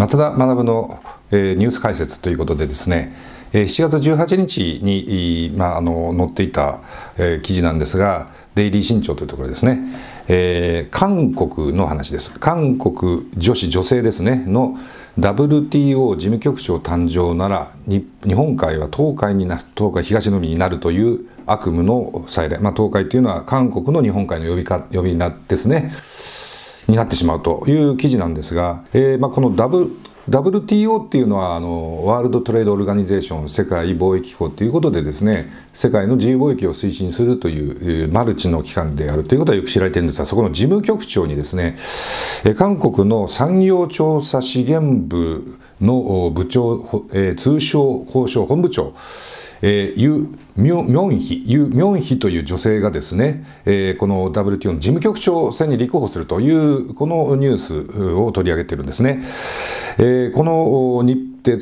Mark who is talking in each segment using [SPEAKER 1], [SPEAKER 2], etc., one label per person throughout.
[SPEAKER 1] 松田学の、えー、ニュース解説ということでですね、えー、7月18日に、まあ、あの載っていた、えー、記事なんですがデイリー新潮というところですね、えー、韓国の話です韓国女子女性ですねの WTO 事務局長誕生なら日本海は東海にな東海東のになるという悪夢の再来、まあ、東海というのは韓国の日本海の呼びか呼び名ですね。になってしまうという記事なんですが、えー、まあ、この W WTO っていうのはあのワールドトレードオルガニゼーション世界貿易機構ということでですね世界の自由貿易を推進するという、えー、マルチの機関であるということはよく知られているんですがそこの事務局長にですね、えー、韓国の産業調査資源部の部長、えー、通商交渉本部長えー、ユ・ミョンヒ、ユ・ミョンヒという女性がですね、えー、この WTO の事務局長選に立候補するという、このニュースを取り上げてるんですね。えー、この日程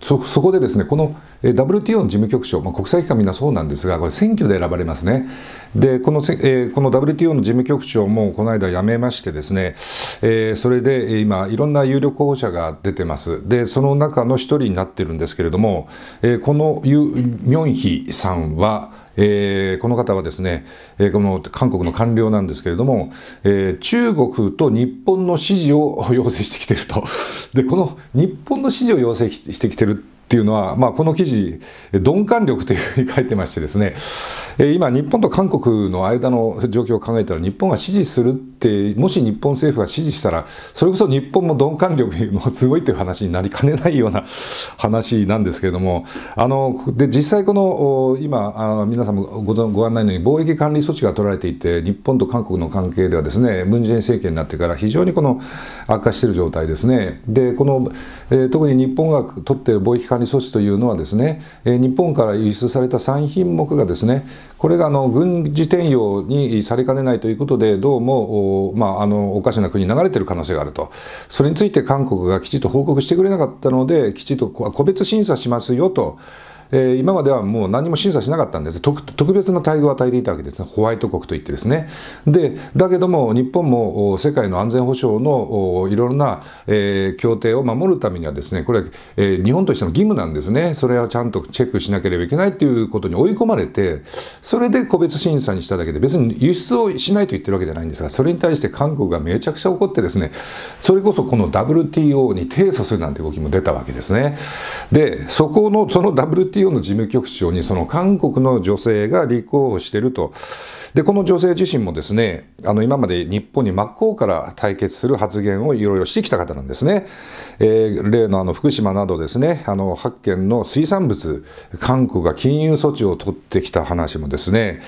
[SPEAKER 1] そこでですね、この WTO の事務局長、まあ、国際機関みんなそうなんですが、これ、選挙で選ばれますね。で、この,、えー、この WTO の事務局長もこの間辞めましてですね、えー、それで今、いろんな有力候補者が出てます。で、その中の一人になってるんですけれども、えー、このユ・ミョンヒさんは、えー、この方はですね、えー、この韓国の官僚なんですけれども、えー、中国と日本の支持を要請してきてると。で、この日本の支持を要請してきてるっていうのは、まあ、この記事、鈍感力というふうに書いてましてですね、え今、日本と韓国の間の状況を考えたら、日本が支持するって、もし日本政府が支持したら、それこそ日本も鈍感力もすごいという話になりかねないような話なんですけれども、あので実際、この今あの、皆さんもごご案内のように、貿易管理措置が取られていて、日本と韓国の関係ではですね、ムン・ジェイン政権になってから、非常にこの悪化している状態ですね。でこのえー、特に日本が取ってる貿易管理管理措置というのはですね、日本から輸出された3品目がですね、これがあの軍事転用にされかねないということで、どうもお,、まあ、あのおかしな国に流れてる可能性があると、それについて韓国がきちっと報告してくれなかったので、きちっと個別審査しますよと。えー、今まではもう何も審査しなかったんです特特別な待遇を与えていたわけですねホワイト国といってですねでだけども日本も世界の安全保障のいろんな、えー、協定を守るためにはですねこれは、えー、日本としての義務なんですねそれはちゃんとチェックしなければいけないということに追い込まれてそれで個別審査にしただけで別に輸出をしないと言ってるわけじゃないんですがそれに対して韓国がめちゃくちゃ怒ってですねそれこそこの WTO に提訴するなんて動きも出たわけですねでそこのその WTO WTO の事務局長にその韓国の女性が立候補しているとでこの女性自身もですねあの今まで日本に真っ向から対決する発言をいろいろしてきた方なんですね、えー、例のあの福島などですねあの発見の水産物韓国が金融措置を取ってきた話もですね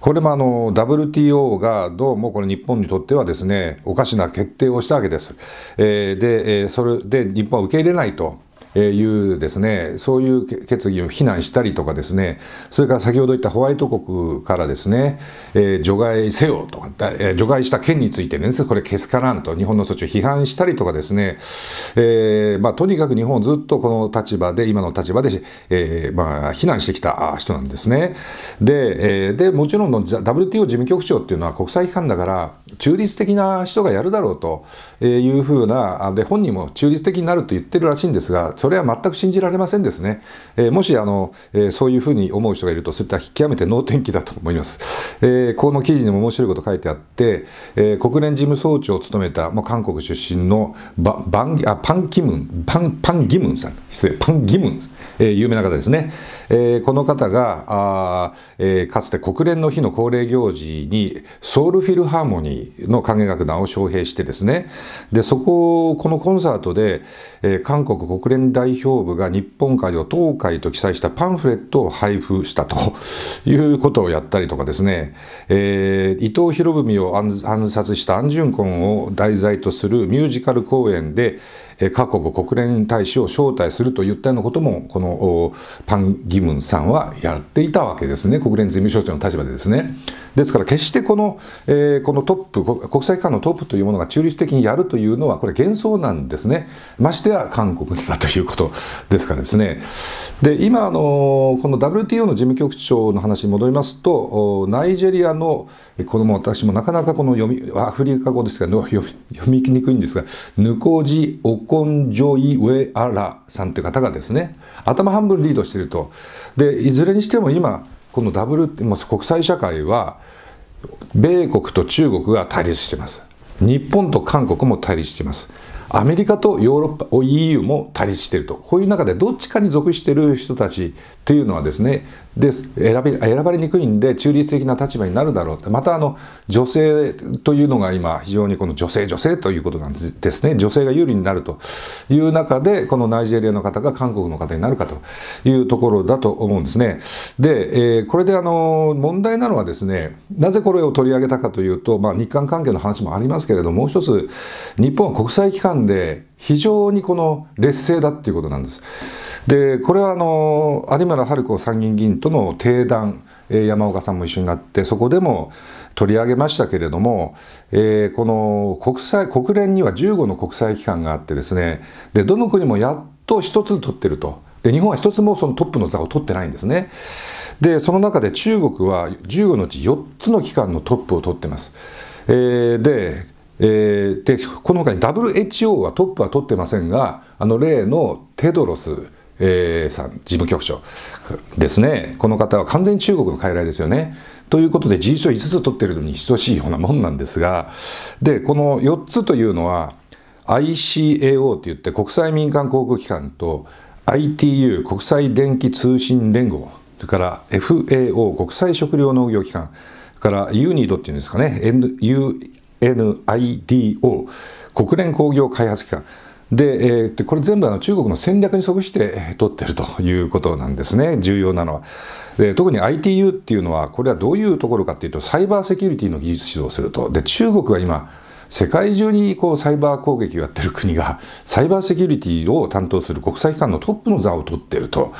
[SPEAKER 1] これもあの WTO がどうもこれ日本にとってはですねおかしな決定をしたわけです、えー、で、えー、それで日本は受け入れないというですね、そういう決議を非難したりとかですね、それから先ほど言ったホワイト国からですね、えー、除外せよとか、えー、除外した件についてね、これけすからんと日本の措置を批判したりとかですね、えー、まあ、とにかく日本をずっとこの立場で、今の立場で、えまあ、非難してきた人なんですね。で、えでもちろんの WTO 事務局長っていうのは国際機関だから、中立的な人がやるだろうというふうな、で、本人も中立的になると言ってるらしいんですが、それは全く信じられませんですね。えー、もしあの、えー、そういうふうに思う人がいると、それは極めて能天気だと思います。えー、この記事にも面白いこと書いてあって、え国連事務総長を務めた、もう韓国出身のババンあパン・キムンパン、パン・ギムンさん、失礼、パン・ギムン、え有名な方ですね。えこの方があ、えかつて国連の日の恒例行事に、ソウルフィルハーモニーの歓迎楽団を招聘してですね、でそここのコンサートで、え韓国国連代表部が日本海を東海と記載したパンフレットを配布したということをやったりとかですね、えー、伊藤博文を暗殺した安順根を題材とするミュージカル公演で、各国国連大使を招待するといったようなこともこのパン・ギムンさんはやっていたわけですね国連事務所長の立場でですねですから決してこの,、えー、このトップ国際機関のトップというものが中立的にやるというのはこれ幻想なんですねましてや韓国だということですからですねで今あのこの WTO の事務局長の話に戻りますとナイジェリアのこのも私もなかなかこの読みアフリカ語ですから読みにくいんですが「ヌコジ・オココン・ジョイ・ウェアラさんという方がですね頭半分リードしているとでいずれにしても今この W って国際社会は米国と中国が対立しています日本と韓国も対立していますアメリカとヨーロッパ EU も対立しているとこういう中でどっちかに属している人たちというのはですねで選び選ばれにくいんで中立的な立場になるだろうまたあの女性というのが今非常にこの女性女性ということなんですね女性が有利になるという中でこのナイジェリアの方が韓国の方になるかというところだと思うんですねで、えー、これであの問題なのはですねなぜこれを取り上げたかというと、まあ、日韓関係の話もありますけれどもう一つ日本は国際機関で非常にこの劣勢だっていうことなんです。でこれはあの有村春子参議院議員との定談山岡さんも一緒になってそこでも取り上げましたけれども、えー、この国際国連には15の国際機関があってですねでどの国もやっと1つ取ってると。で日本は1つもそのトップの座を取ってないんですね。でその中で中国は15のうち4つの機関のトップを取ってます。えー、でえー、でこのほかに WHO はトップは取ってませんがあの例のテドロス、えー、さん事務局長ですねこの方は完全に中国の傀儡ですよね。ということで事実上5つ取ってるのに等しいようなもんなんですがでこの4つというのは ICAO といって国際民間航空機関と ITU 国際電気通信連合それから FAO 国際食糧農業機関から UNIDO っていうんですかね、NIDO 国連工業開発機関で、えー、これ全部あの中国の戦略に即して取ってるということなんですね、重要なのは。で特に ITU っていうのは、これはどういうところかっていうと、サイバーセキュリティの技術指導をすると。で、中国は今、世界中にこうサイバー攻撃をやってる国が、サイバーセキュリティを担当する国際機関のトップの座を取ってると。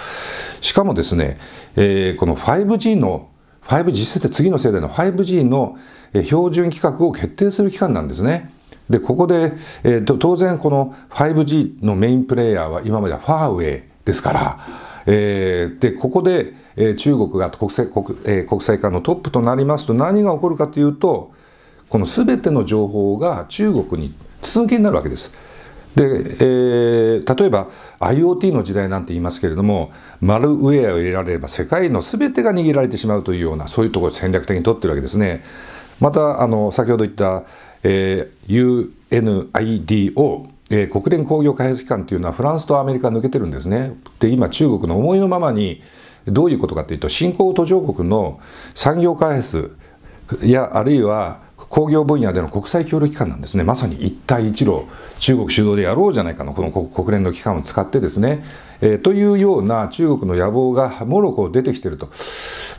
[SPEAKER 1] しかもですね、えー、この 5G の 5G 世代、次の世代の 5G の標準規格を決定する期間なんですね。で、ここで、えー、当然この 5G のメインプレイヤーは今まではファーウェイですから、えー、で、ここで、えー、中国が国際国,、えー、国際間のトップとなりますと何が起こるかというと、この全ての情報が中国に筒抜けになるわけです。で、えー、例えば IoT の時代なんて言いますけれどもマルウェアを入れられれば世界の全てが握られてしまうというようなそういうところを戦略的に取ってるわけですね。またあの先ほど言った、えー、UNIDO えー、国連工業開発機関というのはフランスとアメリカ抜けてるんですね。で今中国の思いのままにどういうことかというと新興途上国の産業開発やあるいは工業分野での国際協力機関なんですねまさに一帯一路中国主導でやろうじゃないかのこの国連の機関を使ってですね、えー、というような中国の野望がもろこ出てきてると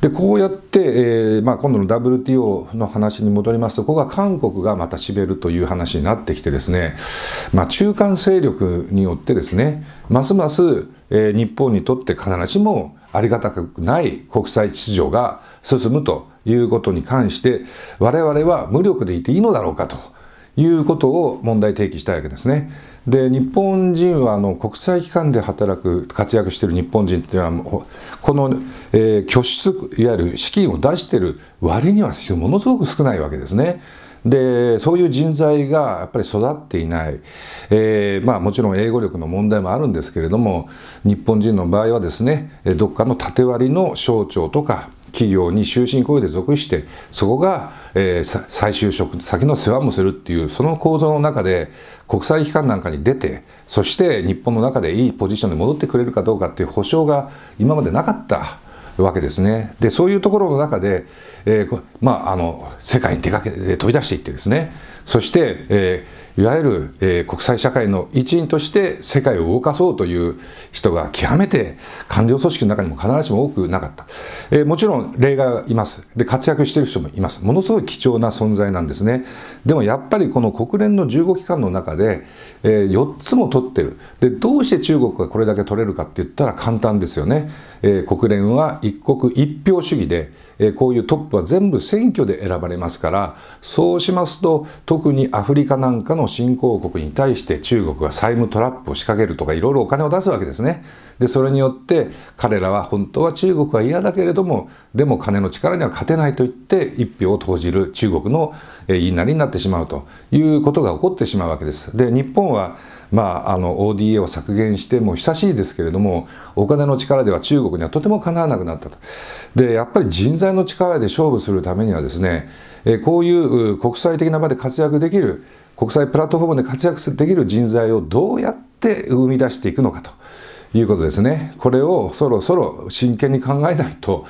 [SPEAKER 1] でこうやって、えーまあ、今度の WTO の話に戻りますとここが韓国がまたしべるという話になってきてですね、まあ、中間勢力によってですねますます、えー、日本にとって必ずしもありがたくない国際秩序が進むということに関して我々は無力でいていいのだろうかということを問題提起したいわけですね。で日本人はあの国際機関で働く活躍している日本人っていうのはこの、えー、拠出いわゆる資金を出している割にはものすごく少ないわけですね。でそういう人材がやっぱり育っていない、えーまあ、もちろん英語力の問題もあるんですけれども日本人の場合はですねどっかの縦割りの省庁とか企業に終身雇用で属して、そこが、えー、再就職先の世話もするっていう、その構造の中で、国際機関なんかに出て、そして日本の中でいいポジションに戻ってくれるかどうかっていう保証が今までなかったわけですね。で、そういうところの中で、えー、まあ、あの、世界に出かけ、飛び出していってですね、そして、えーいわゆる、えー、国際社会の一員として世界を動かそうという人が極めて官僚組織の中にも必ずしも多くなかった、えー、もちろん例外はいますで活躍している人もいますものすごい貴重な存在なんですねでもやっぱりこの国連の15機関の中で、えー、4つも取ってるでどうして中国がこれだけ取れるかって言ったら簡単ですよね、えー、国連は一国一票主義でえこういうトップは全部選挙で選ばれますからそうしますと特にアフリカなんかの新興国に対して中国が債務トラップを仕掛けるとかいろいろお金を出すわけですね。でそれによって彼らは本当は中国は嫌だけれどもでも金の力には勝てないと言って一票を投じる中国の言いなりになってしまうということが起こってしまうわけです。で日本はまあ、あの ODA を削減してもう久しいですけれどもお金の力では中国にはとてもかなわなくなったとでやっぱり人材の力で勝負するためにはですねこういう国際的な場で活躍できる国際プラットフォームで活躍できる人材をどうやって生み出していくのかと。いうことですね。これをそろそろ真剣に考えないと、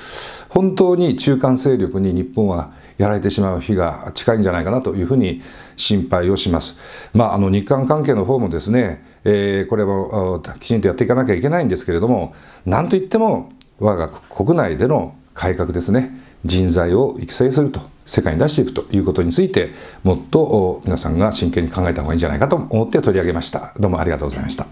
[SPEAKER 1] 本当に中間勢力に日本はやられてしまう日が近いんじゃないかなというふうに心配をします。まあ、あの日韓関係の方もですね、えー、これはきちんとやっていかなきゃいけないんですけれども、なんといっても我が国内での改革ですね、人材を育成すると、世界に出していくということについて、もっと皆さんが真剣に考えた方がいいんじゃないかと思って取り上げました。どうもありがとうございました。